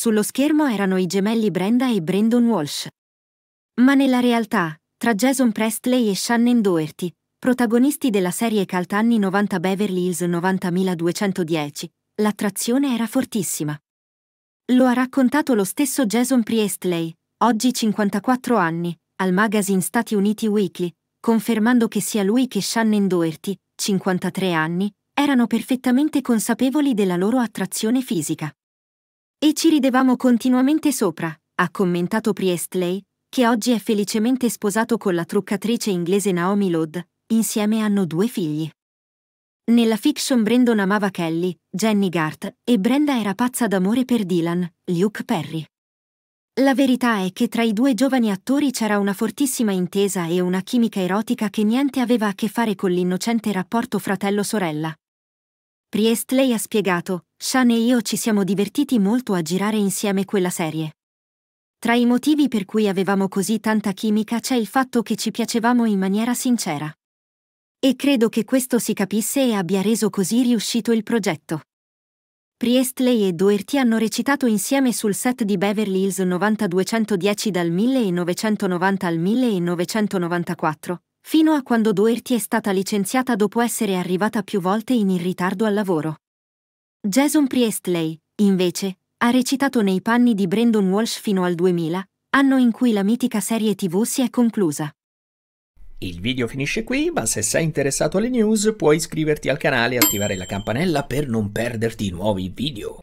Sullo schermo erano i gemelli Brenda e Brandon Walsh. Ma nella realtà, tra Jason Prestley e Shannon Doherty, protagonisti della serie cult anni 90 Beverly Hills 90210, l'attrazione era fortissima. Lo ha raccontato lo stesso Jason Priestley, oggi 54 anni, al magazine Stati Uniti Weekly, confermando che sia lui che Shannon Doherty, 53 anni, erano perfettamente consapevoli della loro attrazione fisica. E ci ridevamo continuamente sopra, ha commentato Priestley, che oggi è felicemente sposato con la truccatrice inglese Naomi Lodd, insieme hanno due figli. Nella fiction Brandon amava Kelly, Jenny Gart, e Brenda era pazza d'amore per Dylan, Luke Perry. La verità è che tra i due giovani attori c'era una fortissima intesa e una chimica erotica che niente aveva a che fare con l'innocente rapporto fratello-sorella. Priestley ha spiegato, Sean e io ci siamo divertiti molto a girare insieme quella serie. Tra i motivi per cui avevamo così tanta chimica c'è il fatto che ci piacevamo in maniera sincera. E credo che questo si capisse e abbia reso così riuscito il progetto. Priestley e Doherty hanno recitato insieme sul set di Beverly Hills 9210 dal 1990 al 1994, fino a quando Doherty è stata licenziata dopo essere arrivata più volte in ritardo al lavoro. Jason Priestley, invece, ha recitato nei panni di Brandon Walsh fino al 2000, anno in cui la mitica serie TV si è conclusa. Il video finisce qui, ma se sei interessato alle news puoi iscriverti al canale e attivare la campanella per non perderti i nuovi video.